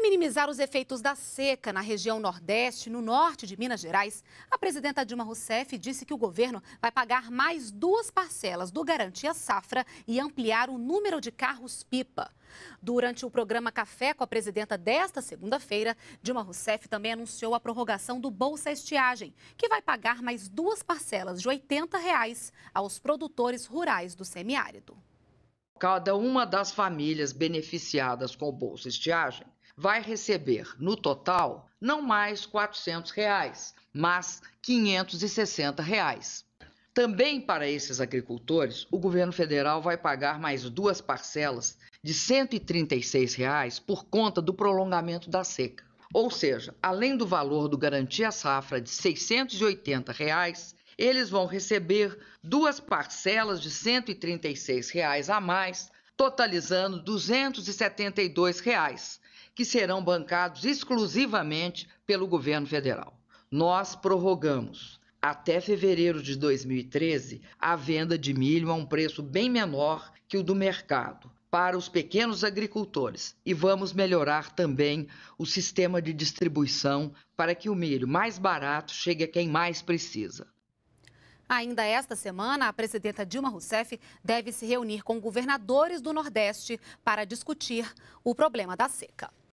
Para minimizar os efeitos da seca na região Nordeste, no norte de Minas Gerais, a presidenta Dilma Rousseff disse que o governo vai pagar mais duas parcelas do Garantia Safra e ampliar o número de carros-pipa. Durante o programa Café com a presidenta desta segunda-feira, Dilma Rousseff também anunciou a prorrogação do Bolsa Estiagem, que vai pagar mais duas parcelas de R$ 80 reais aos produtores rurais do semiárido. Cada uma das famílias beneficiadas com o Bolsa Estiagem vai receber, no total, não mais R$ 400, reais, mas R$ 560. Reais. Também para esses agricultores, o governo federal vai pagar mais duas parcelas de R$ 136 reais por conta do prolongamento da seca. Ou seja, além do valor do garantia safra de R$ 680, reais, eles vão receber duas parcelas de R$ 136 reais a mais totalizando R$ 272, reais, que serão bancados exclusivamente pelo governo federal. Nós prorrogamos até fevereiro de 2013 a venda de milho a um preço bem menor que o do mercado para os pequenos agricultores e vamos melhorar também o sistema de distribuição para que o milho mais barato chegue a quem mais precisa. Ainda esta semana, a presidenta Dilma Rousseff deve se reunir com governadores do Nordeste para discutir o problema da seca.